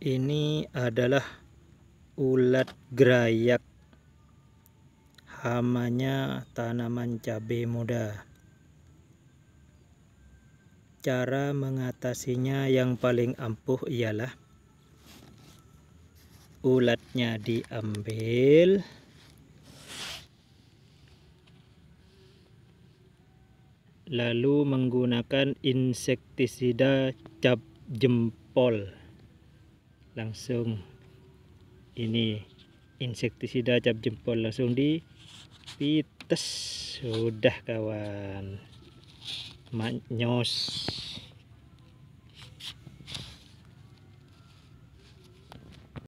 ini adalah ulat gerayak hamanya tanaman cabe muda cara mengatasinya yang paling ampuh ialah ulatnya diambil lalu menggunakan insektisida cap jempol langsung ini insektisida cap jempol langsung di pites sudah kawan manyos